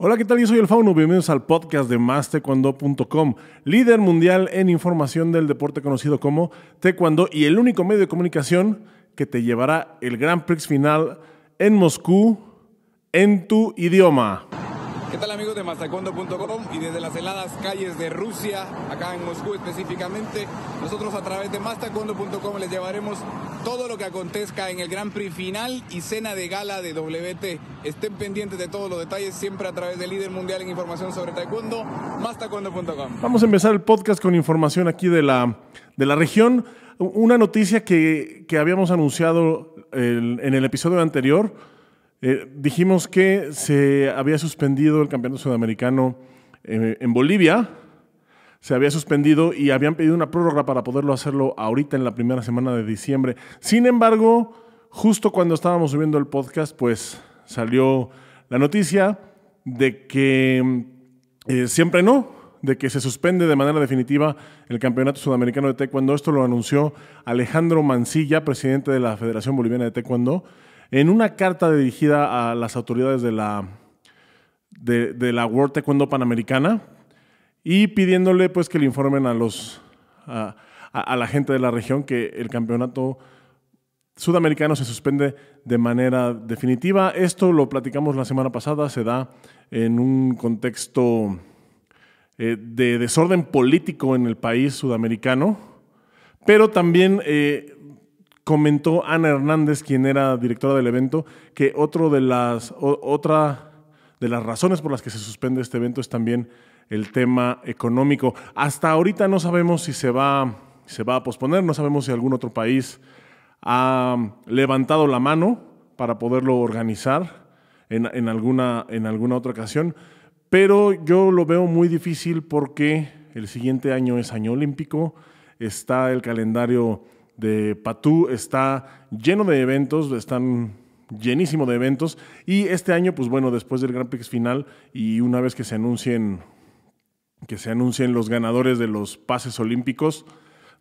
Hola, ¿qué tal? Yo soy el Fauno. Bienvenidos al podcast de mastecuando.com, líder mundial en información del deporte conocido como Taekwondo y el único medio de comunicación que te llevará el Grand Prix final en Moscú en tu idioma. ¿Qué tal amigos de Mastacondo.com? y desde las heladas calles de Rusia, acá en Moscú específicamente, nosotros a través de Mastacondo.com les llevaremos todo lo que acontezca en el Gran Prix final y cena de gala de WT. Estén pendientes de todos los detalles siempre a través del líder mundial en información sobre taekwondo, Mastacondo.com. Vamos a empezar el podcast con información aquí de la, de la región. Una noticia que, que habíamos anunciado en el episodio anterior eh, dijimos que se había suspendido el campeonato sudamericano eh, en Bolivia, se había suspendido y habían pedido una prórroga para poderlo hacerlo ahorita en la primera semana de diciembre. Sin embargo, justo cuando estábamos subiendo el podcast, pues salió la noticia de que eh, siempre no, de que se suspende de manera definitiva el Campeonato Sudamericano de Taekwondo. Esto lo anunció Alejandro Mancilla, presidente de la Federación Boliviana de Taekwondo. En una carta dirigida a las autoridades de la, de, la World Taekwondo Panamericana y pidiéndole pues, que le informen a, los, a, la gente de la región que el campeonato sudamericano se suspende de manera definitiva. Esto lo platicamos la semana pasada, se da en un contexto eh, de desorden político en el país sudamericano, pero también eh, comentó Ana Hernández, quien era directora del evento, que otro de las, otra de las razones por las que se suspende este evento es también el tema económico. Hasta ahorita no sabemos si se va, se va a posponer, no sabemos si algún otro país ha levantado la mano para poderlo organizar en, alguna, en alguna otra ocasión, pero yo lo veo muy difícil porque el siguiente año es año olímpico, está el calendario de Patú está lleno de eventos, están llenísimo de eventos y este año, pues bueno, después del Grand Prix final y una vez que se anuncien que se anuncien los ganadores de los pases olímpicos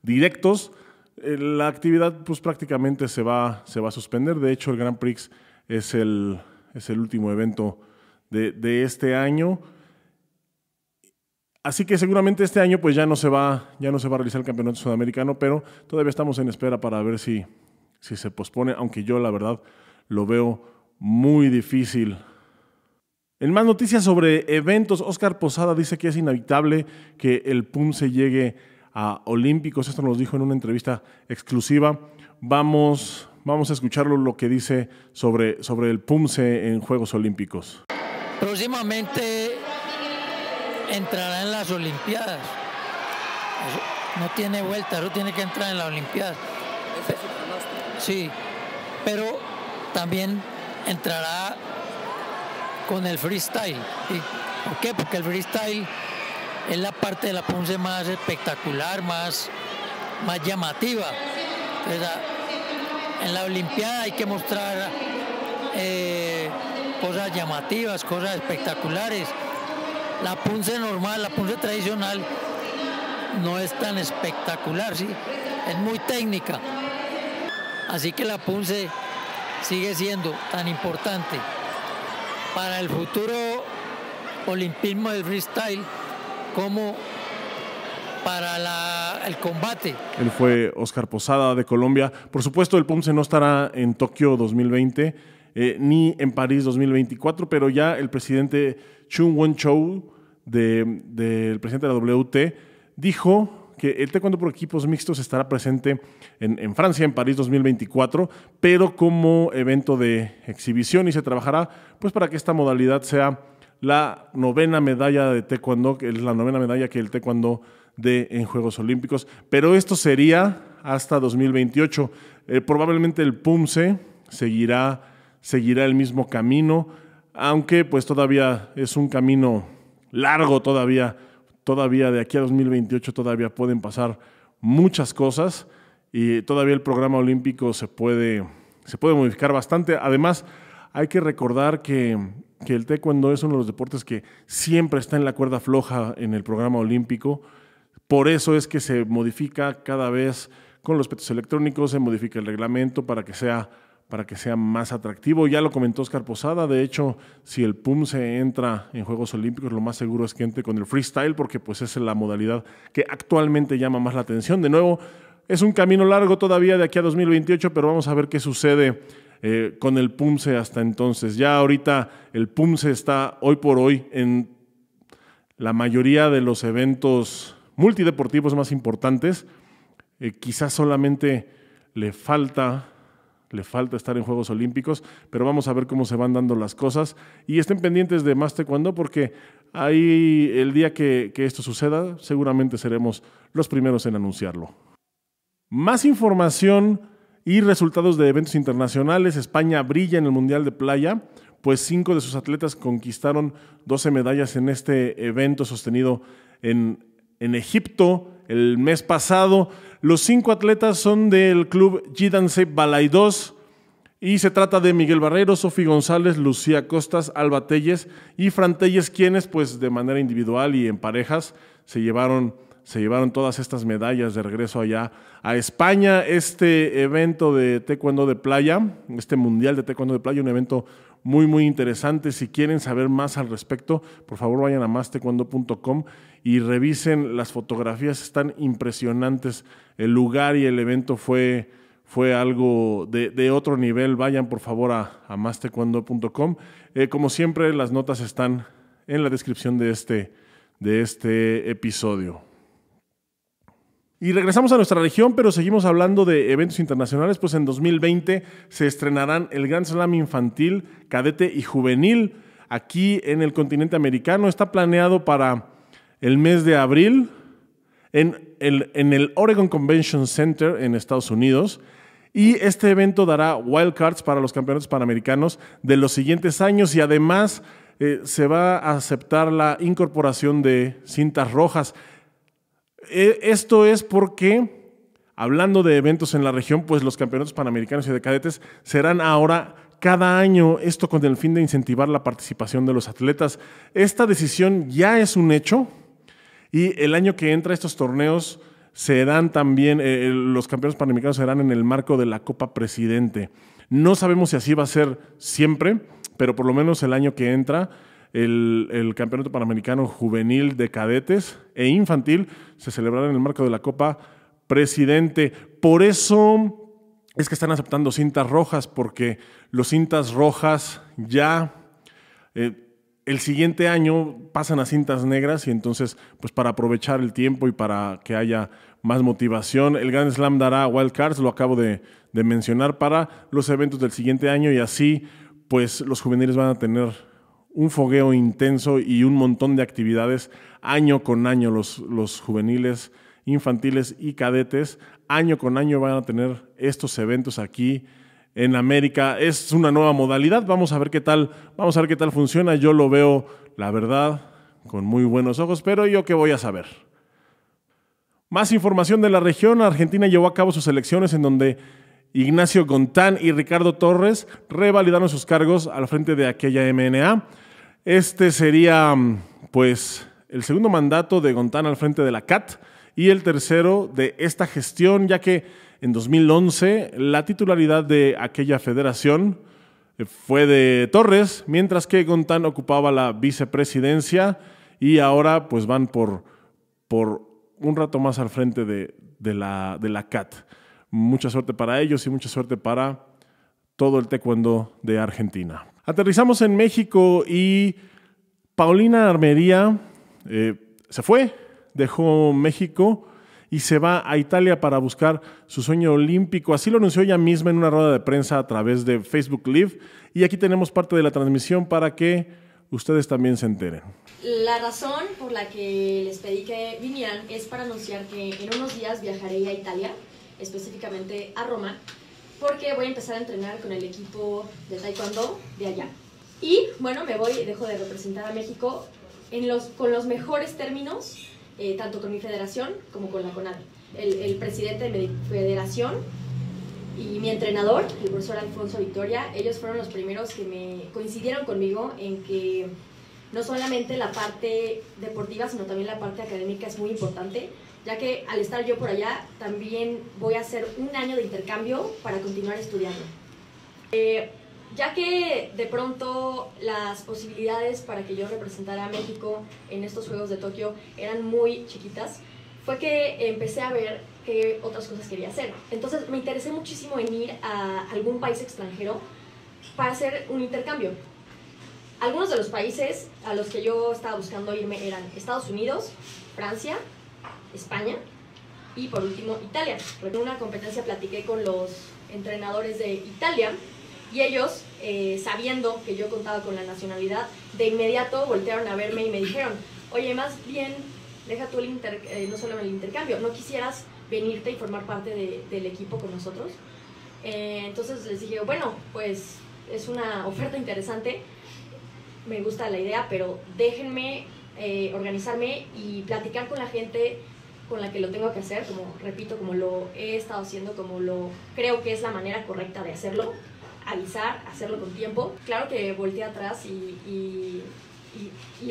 directos, eh, la actividad pues prácticamente se va, se va a suspender. De hecho, el Grand Prix es el, es el último evento de, de este año. Así que seguramente este año pues ya no se va, ya no se va a realizar el campeonato sudamericano, pero todavía estamos en espera para ver si, si se pospone, aunque yo la verdad lo veo muy difícil. En más noticias sobre eventos, Oscar Posada dice que es inevitable que el PUM llegue a Olímpicos. Esto nos dijo en una entrevista exclusiva. Vamos, vamos a escucharlo lo que dice sobre, sobre el PUMSE en Juegos Olímpicos. Próximamente entrará en las Olimpiadas. no tiene vuelta, eso tiene que entrar en las Olimpiadas. Sí, pero también entrará con el freestyle. ¿Por qué? Porque el freestyle es la parte de la punce más espectacular, más, más llamativa. en la Olimpiada hay que mostrar eh, cosas llamativas, cosas espectaculares. La punce normal, la punce tradicional, no es tan espectacular, ¿sí? es muy técnica. Así que la punce sigue siendo tan importante para el futuro olimpismo del freestyle como para el combate. Él fue Oscar Posada de Colombia. Por supuesto, el Punce no estará en Tokio 2020 eh, ni en París 2024, pero ya el presidente Chun Won Chou, del presidente de la WT, dijo que el taekwondo por equipos mixtos estará presente en, Francia, en París 2024, pero como evento de exhibición y se trabajará pues, para que esta modalidad sea la novena medalla de taekwondo, que es la novena medalla que el taekwondo dé en Juegos Olímpicos, pero esto sería hasta 2028. Eh, probablemente el PUMSE seguirá, seguirá el mismo camino aunque pues todavía es un camino largo todavía, todavía de aquí a 2028 todavía pueden pasar muchas cosas y todavía el programa olímpico se puede, se puede modificar bastante. Además, hay que recordar que, que el taekwondo es uno de los deportes que siempre está en la cuerda floja en el programa olímpico. Por eso es que se modifica cada vez con los petos electrónicos, se modifica el reglamento para que sea para que sea más atractivo. Ya lo comentó Oscar Posada, de hecho, si el PUM entra en Juegos Olímpicos, lo más seguro es que entre con el freestyle, porque pues es la modalidad que actualmente llama más la atención. De nuevo, es un camino largo todavía de aquí a 2028, pero vamos a ver qué sucede eh, con el PUMSE hasta entonces. Ya ahorita el PUMSE está hoy por hoy en la mayoría de los eventos multideportivos más importantes. Eh, quizás solamente le falta le falta estar en Juegos Olímpicos, pero vamos a ver cómo se van dando las cosas. Y estén pendientes de Más cuando porque ahí el día que, que esto suceda seguramente seremos los primeros en anunciarlo. Más información y resultados de eventos internacionales. España brilla en el Mundial de Playa, pues cinco de sus atletas conquistaron 12 medallas en este evento sostenido en en Egipto el mes pasado. Los cinco atletas son del club Gidanse Balaidos y se trata de Miguel Barrero, Sofi González, Lucía Costas, Alba Telles y Fran Telles, quienes pues de manera individual y en parejas se llevaron, se llevaron todas estas medallas de regreso allá a España. Este evento de taekwondo de playa, este mundial de taekwondo de playa, un evento muy, muy interesante. Si quieren saber más al respecto, por favor vayan a mastecuando.com y revisen las fotografías, están impresionantes. El lugar y el evento fue, fue algo de, otro nivel. Vayan por favor a, a eh, como siempre, las notas están en la descripción de este, de este episodio. Y regresamos a nuestra región, pero seguimos hablando de eventos internacionales, pues en 2020 se estrenarán el Grand Slam infantil, cadete y juvenil aquí en el continente americano. Está planeado para el mes de abril en el, Oregon Convention Center en Estados Unidos. Y este evento dará wildcards para los campeonatos panamericanos de los siguientes años y además eh, se va a aceptar la incorporación de cintas rojas. E, esto es porque, hablando de eventos en la región, pues los campeonatos panamericanos y de cadetes serán ahora cada año, esto con el fin de incentivar la participación de los atletas. Esta decisión ya es un hecho y el año que entra estos torneos serán también, eh, los campeonatos panamericanos serán en el marco de la Copa Presidente. No sabemos si así va a ser siempre, pero por lo menos el año que entra el, Campeonato Panamericano Juvenil de Cadetes e Infantil se celebrará en el marco de la Copa Presidente. Por eso es que están aceptando cintas rojas, porque los cintas rojas ya eh, el siguiente año pasan a cintas negras y entonces, pues para aprovechar el tiempo y para que haya más motivación, el Grand Slam dará wild cards, lo acabo de, de mencionar, para los eventos del siguiente año y así, pues los juveniles van a tener un fogueo intenso y un montón de actividades año con año los, los juveniles, infantiles y cadetes. Año con año van a tener estos eventos aquí en América. Es una nueva modalidad. Vamos a ver qué tal, vamos a ver qué tal funciona. Yo lo veo, la verdad, con muy buenos ojos, pero yo qué voy a saber. Más información de la región. Argentina llevó a cabo sus elecciones en donde Ignacio Gontán y Ricardo Torres revalidaron sus cargos al frente de aquella MNA. Este sería, mm, pues, el segundo mandato de Gontán al frente de la CAT y el tercero de esta gestión, ya que en 2011 la titularidad de aquella federación eh, fue de Torres, mientras que Gontán ocupaba la vicepresidencia y ahora pues van por, un rato más al frente de, la, de la CAT. Mucha suerte para ellos y mucha suerte para todo el taekwondo de Argentina. Aterrizamos en México y Paulina Armería eh, se fue, dejó México y se va a Italia para buscar su sueño olímpico. Así lo anunció ella misma en una rueda de prensa a través de Facebook Live. Y aquí tenemos parte de la transmisión para que ustedes también se enteren. La razón por la que les pedí que vinieran es para anunciar que en unos días viajaré a Italia, específicamente a Roma, porque voy a empezar a entrenar con el equipo de Taekwondo de allá. Y bueno, me voy, dejo de representar a México con los mejores términos, eh, tanto con mi federación como con la CONADE. El, presidente de mi federación y mi entrenador, el profesor Alfonso Victoria, ellos fueron los primeros que me coincidieron conmigo en que no solamente la parte deportiva, sino también la parte académica es muy importante ya que al estar yo por allá también voy a hacer un año de intercambio para continuar estudiando. Eh, ya que de pronto las posibilidades para que yo representara a México en estos Juegos de Tokio eran muy chiquitas, fue que empecé a ver qué otras cosas quería hacer. Entonces me interesé muchísimo en ir a algún país extranjero para hacer un intercambio. Algunos de los países a los que yo estaba buscando irme eran Estados Unidos, Francia, España y por último Italia. En una competencia platiqué con los entrenadores de Italia y ellos, eh, sabiendo que yo contaba con la nacionalidad, de inmediato voltearon a verme y me dijeron, oye, más bien, deja tú el eh, no solo el intercambio, ¿no quisieras venirte y formar parte del equipo con nosotros? Eh, entonces les dije, bueno, pues es una oferta interesante, me gusta la idea, pero déjenme organizarme y platicar con la gente con la que lo tengo que hacer, como repito, como lo he estado haciendo, como lo creo que es la manera correcta de hacerlo, avisar, hacerlo con tiempo. Claro que volteé atrás y,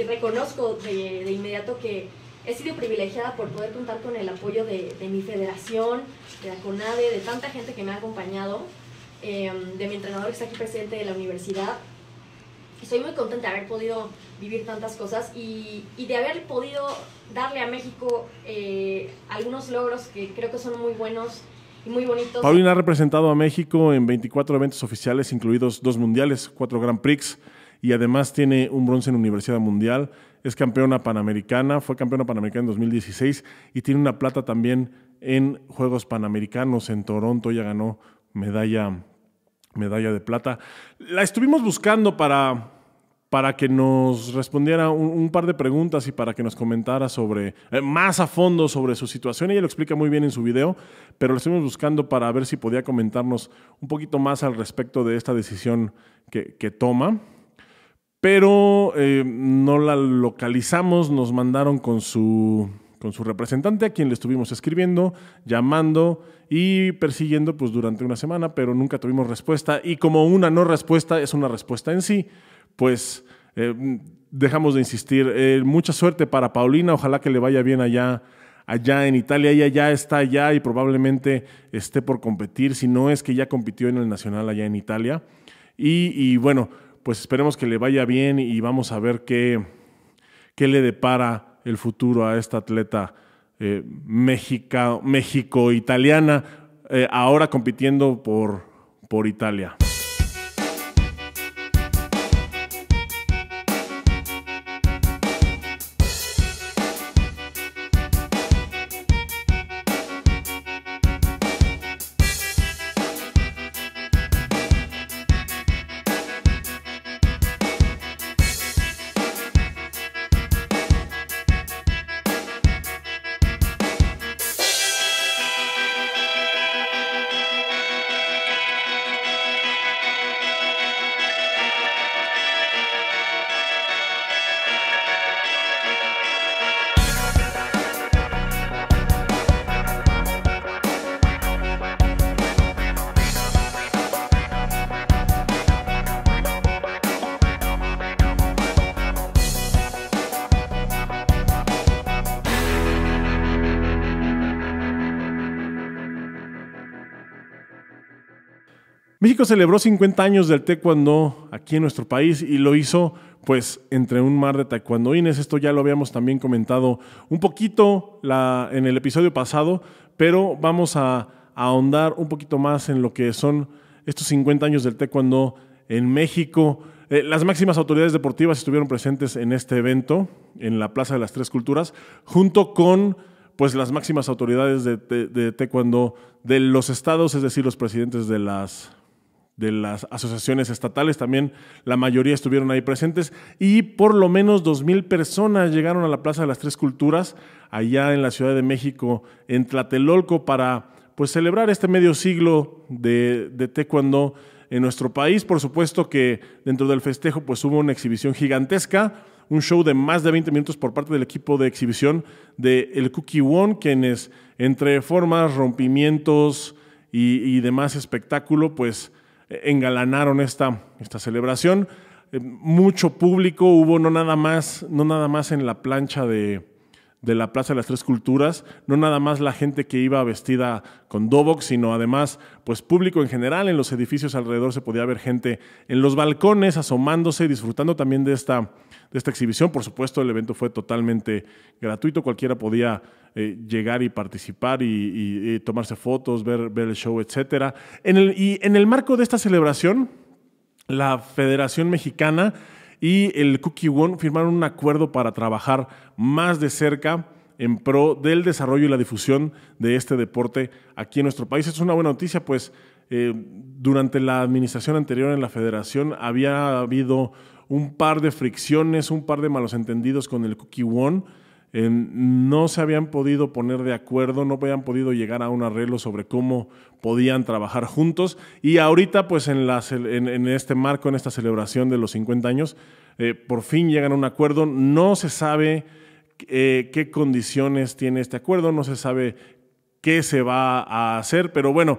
reconozco de, inmediato que he sido privilegiada por poder contar con el apoyo de, mi federación, de la CONADE, de tanta gente que me ha acompañado, em, de mi entrenador que está aquí presente de la universidad Estoy muy contenta de haber podido vivir tantas cosas y, de haber podido darle a México eh, algunos logros que creo que son muy buenos y muy bonitos. Paulina ha representado a México en 24 eventos oficiales, incluidos dos mundiales, cuatro Grand Prix y además tiene un bronce en Universidad Mundial. Es campeona panamericana, fue campeona panamericana en 2016 y tiene una plata también en Juegos Panamericanos en Toronto. Ella ganó medalla medalla de plata. La estuvimos buscando para, para que nos respondiera un, par de preguntas y para que nos comentara sobre eh, más a fondo sobre su situación. Ella lo explica muy bien en su video, pero la estuvimos buscando para ver si podía comentarnos un poquito más al respecto de esta decisión que, toma. Pero eh, no la localizamos, nos mandaron con su con su representante, a quien le estuvimos escribiendo, llamando y persiguiendo pues, durante una semana, pero nunca tuvimos respuesta. Y como una no respuesta es una respuesta en sí, pues eh, dejamos de insistir. Eh, mucha suerte para Paulina, ojalá que le vaya bien allá. Allá en Italia, ella ya está allá y probablemente esté por competir, si no es que ya compitió en el Nacional allá en Italia. Y, bueno, pues esperemos que le vaya bien y vamos a ver qué, qué le depara el futuro a esta atleta eh, México-italiana, eh, ahora compitiendo por, por Italia. México celebró 50 años del taekwondo aquí en nuestro país y lo hizo pues entre un mar de taekwondoines. Esto ya lo habíamos también comentado un poquito en el episodio pasado, pero vamos a, ahondar un poquito más en lo que son estos 50 años del taekwondo en México. Eh, las máximas autoridades deportivas estuvieron presentes en este evento, en la Plaza de las Tres Culturas, junto con pues las máximas autoridades de taekwondo de los estados, es decir, los presidentes de las de las asociaciones estatales, también la mayoría estuvieron ahí presentes y por lo menos 2.000 personas llegaron a la Plaza de las Tres Culturas, allá en la Ciudad de México, en Tlatelolco, para pues, celebrar este medio siglo de, de taekwondo en nuestro país. Por supuesto que dentro del festejo pues, hubo una exhibición gigantesca, un show de más de 20 minutos por parte del equipo de exhibición de El Cookie One, quienes entre formas, rompimientos y, y demás espectáculo, pues engalanaron esta, esta celebración. Eh, mucho público hubo, no nada más, no nada más en la plancha de, de la Plaza de las Tres Culturas, no nada más la gente que iba vestida con Dobox, sino además, pues público en general, en los edificios alrededor se podía ver gente en los balcones asomándose, disfrutando también de esta, de esta exhibición. Por supuesto, el evento fue totalmente gratuito, cualquiera podía eh, llegar y participar y, tomarse fotos, ver, ver, el show, etc. y en el marco de esta celebración, la Federación Mexicana y el Cookie One firmaron un acuerdo para trabajar más de cerca en pro del desarrollo y la difusión de este deporte aquí en nuestro país. Es una buena noticia, pues eh, durante la administración anterior en la federación había habido un par de fricciones, un par de malos entendidos con el Cookie One eh, no se habían podido poner de acuerdo, no habían podido llegar a un arreglo sobre cómo podían trabajar juntos. Y ahorita, pues en, este marco, en esta celebración de los 50 años, eh, por fin llegan a un acuerdo. No se sabe eh, qué condiciones tiene este acuerdo, no se sabe qué se va a hacer, pero bueno.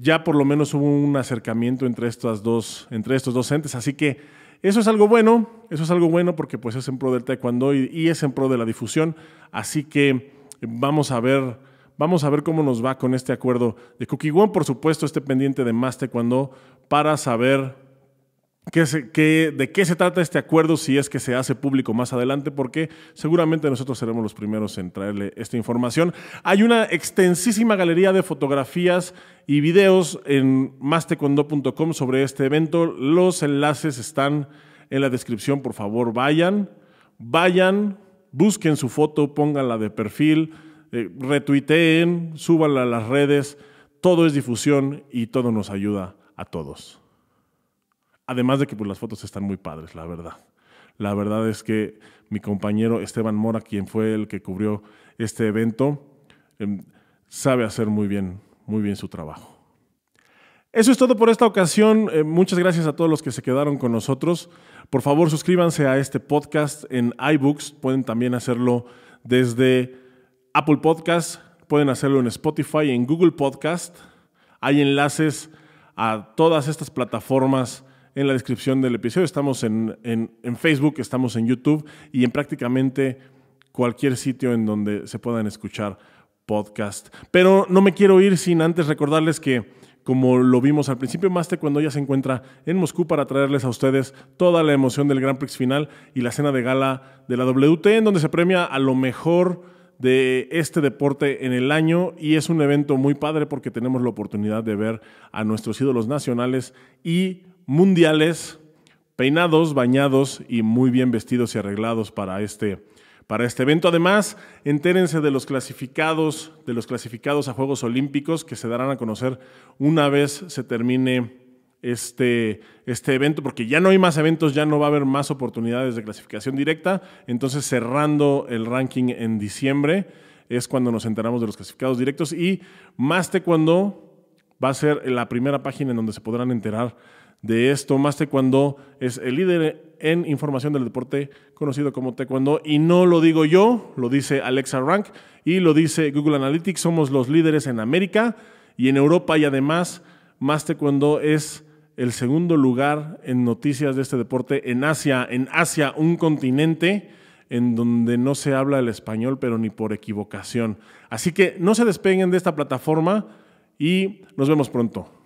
ya por lo menos hubo un acercamiento entre, estas dos, entre estos dos entes, así que eso es algo bueno, eso es algo bueno porque pues es en pro del taekwondo y, es en pro de la difusión, así que eh, vamos a ver... Vamos a ver cómo nos va con este acuerdo de Cookie One. Por supuesto, este pendiente de más taekwondo para saber ¿De qué se trata este acuerdo si es que se hace público más adelante? Porque seguramente nosotros seremos los primeros en traerle esta información. Hay una extensísima galería de fotografías y videos en mastecondo.com sobre este evento. Los enlaces están en la descripción. Por favor, vayan, vayan, busquen su foto, pónganla de perfil, eh, retuiteen, súbanla a las redes. Todo es difusión y todo nos ayuda a todos. Además de que pues, las fotos están muy padres, la verdad. La verdad es que mi compañero Esteban Mora, quien fue el que cubrió este evento, em, sabe hacer muy bien, muy bien su trabajo. Eso es todo por esta ocasión. Eh, muchas gracias a todos los que se quedaron con nosotros. Por favor, suscríbanse a este podcast en iBooks. Pueden también hacerlo desde Apple Podcast, pueden hacerlo en Spotify, en Google Podcast. Hay enlaces a todas estas plataformas en la descripción del episodio. Estamos en, en, Facebook, estamos en YouTube y en prácticamente cualquier sitio en donde se puedan escuchar podcast. Pero no me quiero ir sin antes recordarles que como lo vimos al principio, Maste cuando ya se encuentra en Moscú para traerles a ustedes toda la emoción del Gran Prix final y la cena de gala de la WT, en donde se premia a lo mejor de este deporte en el año y es un evento muy padre porque tenemos la oportunidad de ver a nuestros ídolos nacionales y mundiales, peinados, bañados y muy bien vestidos y arreglados para este, para este evento. Además, entérense de los clasificados, de los clasificados a Juegos Olímpicos que se darán a conocer una vez se termine este, este evento, porque ya no hay más eventos, ya no va a haber más oportunidades de clasificación directa. Entonces, cerrando el ranking en diciembre es cuando nos enteramos de los clasificados directos y más de cuando va a ser la primera página en donde se podrán enterar de esto. Más es el líder en información del deporte conocido como Taekwondo. Y no lo digo yo, lo dice Alexa Rank y lo dice Google Analytics. Somos los líderes en América y en Europa y además Más Taekwondo es el segundo lugar en noticias de este deporte en Asia, en Asia, un continente en donde no se habla el español, pero ni por equivocación. Así que no se despeguen de esta plataforma y nos vemos pronto.